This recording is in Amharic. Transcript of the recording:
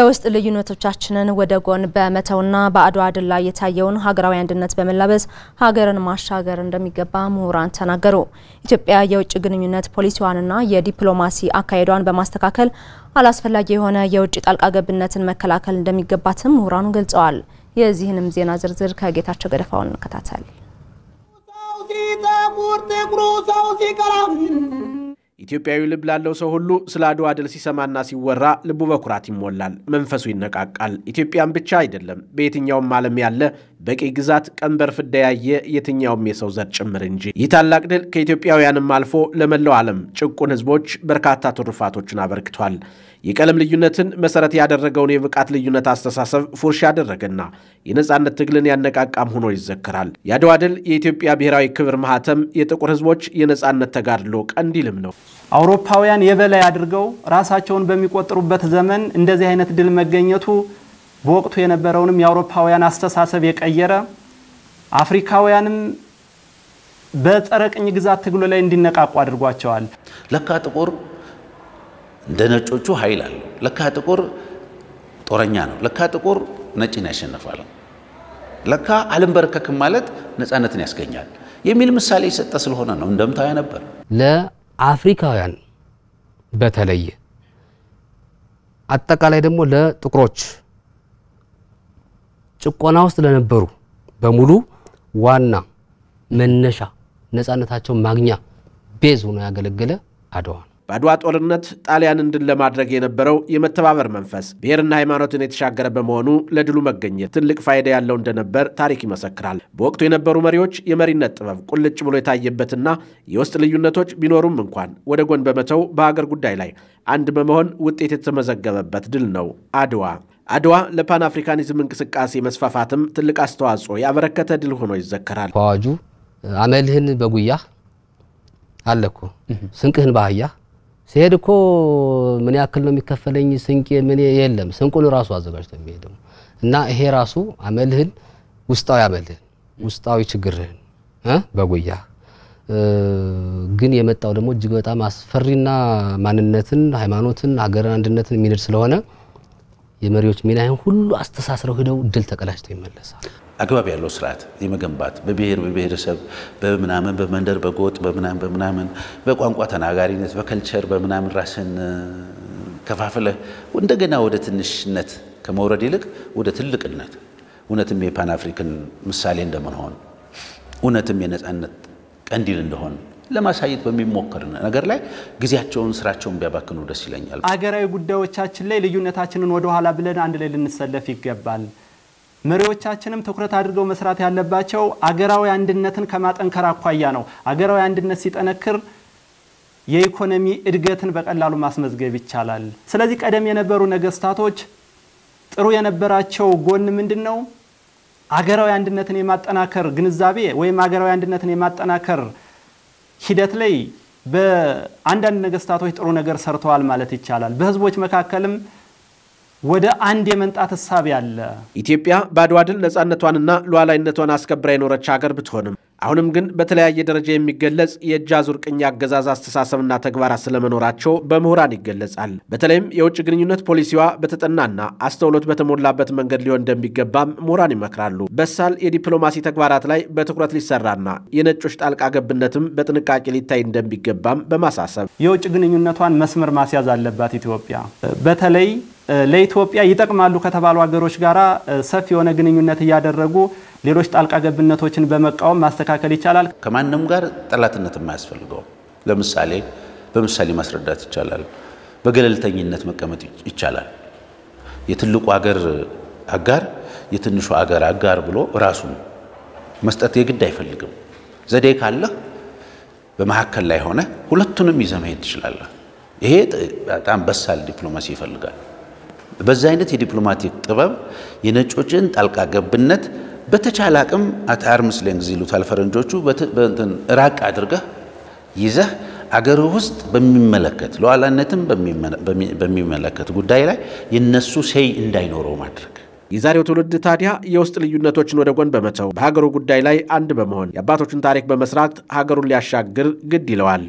የውስጥ ልዩነቶቻችንን ወደ ጎን በመተውና በአድዋ ድል ላይ የታየውን ሀገራዊ አንድነት በመላበስ ሀገርን ማሻገር እንደሚገባ ምሁራን ተናገሩ። ኢትዮጵያ የውጭ ግንኙነት ፖሊሲዋንና የዲፕሎማሲ አካሄዷን በማስተካከል አላስፈላጊ የሆነ የውጭ ጣልቃ ገብነትን መከላከል እንደሚገባትም ምሁራኑ ገልጸዋል። የዚህንም ዜና ዝርዝር ከጌታቸው ገደፋውን እንከታተል። ኢትዮጵያዊ ልብ ላለው ሰው ሁሉ ስለ አድዋ ድል ሲሰማና ሲወራ ልቡ በኩራት ይሞላል፣ መንፈሱ ይነቃቃል። ኢትዮጵያን ብቻ አይደለም በየትኛውም ዓለም ያለ በቂ ግዛት ቀንበር ፍዳ ያየ የትኛውም የሰው ዘር ጭምር እንጂ። ይህ ታላቅ ድል ከኢትዮጵያውያንም አልፎ ለመላው ዓለም ጭቁን ህዝቦች በርካታ ትሩፋቶችን አበርክቷል። የቀለም ልዩነትን መሰረት ያደረገውን የብቃት ልዩነት አስተሳሰብ ፉርሽ ያደረገና የነፃነት ትግልን ያነቃቃም ሆኖ ይዘከራል። የአድዋ ድል የኢትዮጵያ ብሔራዊ ክብር ማህተም፣ የጥቁር ህዝቦች የነፃነት ተጋድሎ ቀንዲልም ነው። አውሮፓውያን የበላይ አድርገው ራሳቸውን በሚቆጥሩበት ዘመን እንደዚህ አይነት ድል መገኘቱ በወቅቱ የነበረውንም የአውሮፓውያን አስተሳሰብ የቀየረ አፍሪካውያንም በጸረ ቅኝ ግዛት ትግሉ ላይ እንዲነቃቁ አድርጓቸዋል። ለካ ጥቁር እንደ ነጮቹ ኃይል አለው። ለካ ጥቁር ጦረኛ ነው። ለካ ጥቁር ነጭን ያሸንፋል። ለካ አልንበረከክም ማለት ነፃነትን ያስገኛል የሚል ምሳሌ የሰጠ ስለሆነ ነው እንደምታያ ነበር ለ አፍሪካውያን በተለየ አጠቃላይ ደግሞ ለጥቁሮች ጭቆና ውስጥ ለነበሩ በሙሉ ዋና መነሻ ነፃነታቸውን ማግኛ ቤዝ ሆኖ ያገለገለ አድዋ ነው። በአድዋ ጦርነት ጣሊያንን ድል ለማድረግ የነበረው የመተባበር መንፈስ ብሔርና ሃይማኖትን የተሻገረ በመሆኑ ለድሉ መገኘት ትልቅ ፋይዳ ያለው እንደነበር ታሪክ ይመሰክራል። በወቅቱ የነበሩ መሪዎች የመሪነት ጥበብ ቁልጭ ብሎ የታየበትና የውስጥ ልዩነቶች ቢኖሩም እንኳን ወደ ጎን በመተው በሀገር ጉዳይ ላይ አንድ በመሆን ውጤት የተመዘገበበት ድል ነው አድዋ። አድዋ ለፓን አፍሪካኒዝም እንቅስቃሴ መስፋፋትም ትልቅ አስተዋጽኦ ያበረከተ ድል ሆኖ ይዘከራል። በአዋጁ አመልህን በጉያ አለኮ ስንቅህን ባህያ ሲሄድ እኮ ምን ያክል ነው የሚከፈለኝ ስንቅ ምን የለም። ስንቁን ራሱ አዘጋጅቶ የሚሄደው እና ይሄ ራሱ አመልህን ውስጣዊ አመልህን ውስጣዊ ችግርህን በጉያ ግን የመጣው ደግሞ እጅግ በጣም አስፈሪና ማንነትን፣ ሃይማኖትን፣ ሀገርን አንድነትን የሚንድ ስለሆነ የመሪዎች ሚና ሁሉ አስተሳስረው ሂደው ድል ተቀዳጅተው ይመለሳል። አግባብ ያለው ስርዓት የመገንባት በብሔር በብሔረሰብ በምናምን በመንደር በጎጥ በምናምን በምናምን በቋንቋ ተናጋሪነት በከልቸር በምናምን ራስን ከፋፍለህ እንደገና ወደ ትንሽነት ከመውረድ ይልቅ ወደ ትልቅነት እውነትም የፓን አፍሪክን ምሳሌ እንደምንሆን እውነትም የነፃነት ቀንዲል እንደሆን ለማሳየት በሚሞከር ነገር ላይ ጊዜያቸውን ስራቸውን ቢያባክኑ ደስ ይለኛል። አገራዊ ጉዳዮቻችን ላይ ልዩነታችንን ወደኋላ ብለን አንድ ላይ ልንሰለፍ ይገባል። መሪዎቻችንም ትኩረት አድርገው መስራት ያለባቸው አገራዊ አንድነትን ከማጠንከር አኳያ ነው። አገራዊ አንድነት ሲጠነክር የኢኮኖሚ እድገትን በቀላሉ ማስመዝገብ ይቻላል። ስለዚህ ቀደም የነበሩ ነገስታቶች ጥሩ የነበራቸው ጎን ምንድን ነው? አገራዊ አንድነትን የማጠናከር ግንዛቤ ወይም አገራዊ አንድነትን የማጠናከር ሂደት ላይ በአንዳንድ ነገስታቶች ጥሩ ነገር ሰርተዋል ማለት ይቻላል። በህዝቦች መካከልም ወደ አንድ የመንጣት ሀሳብ ያለ ኢትዮጵያ በአድዋ ድል ነፃነቷንና ሉዓላዊነቷን አስከብራ የኖረች ሀገር ብትሆንም አሁንም ግን በተለያየ ደረጃ የሚገለጽ የእጅ አዙር ቅኝ አገዛዝ አስተሳሰብና ተግባራት ስለመኖራቸው በምሁራን ይገለጻል። በተለይም የውጭ ግንኙነት ፖሊሲዋ በተጠናና አስተውሎት በተሞላበት መንገድ ሊሆን እንደሚገባም ምሁራን ይመክራሉ። በሳል የዲፕሎማሲ ተግባራት ላይ በትኩረት ሊሰራና የነጮች ጣልቃ ገብነትም በጥንቃቄ ሊታይ እንደሚገባም በማሳሰብ የውጭ ግንኙነቷን መስመር ማስያዝ አለባት ኢትዮጵያ በተለይ ለኢትዮጵያ ይጠቅማሉ ከተባሉ ሀገሮች ጋር ሰፊ የሆነ ግንኙነት እያደረጉ ሌሎች ጣልቃ ገብነቶችን በመቃወም ማስተካከል ይቻላል። ከማንም ጋር ጠላትነት የማያስፈልገውም። ለምሳሌ በምሳሌ ማስረዳት ይቻላል። በገለልተኝነት መቀመጥ ይቻላል። የትልቁ አገር አጋር የትንሹ አገር አጋር ብሎ ራሱን መስጠት የግድ አይፈልግም። ዘዴ ካለህ በመሀከል ላይ ሆነ ሁለቱንም ይዘህ መሄድ ትችላለህ። ይሄ በጣም በሳል ዲፕሎማሲ ይፈልጋል። በዚህ አይነት የዲፕሎማቲክ ጥበብ የነጮችን ጣልቃ ገብነት በተቻለ አቅም አት አርምስ ሌንግዝ ይሉታል ፈረንጆቹ፣ ራቅ አድርገህ ይዘህ አገር ውስጥ በሚመለከት ለዋላነትም በሚመለከት ጉዳይ ላይ የነሱ ሴይ እንዳይኖረው ማድረግ። የዛሬው ትውልድ ታዲያ የውስጥ ልዩነቶችን ወደ ጎን በመተው በሀገሩ ጉዳይ ላይ አንድ በመሆን የአባቶችን ታሪክ በመስራት ሀገሩን ሊያሻግር ግድ ይለዋል።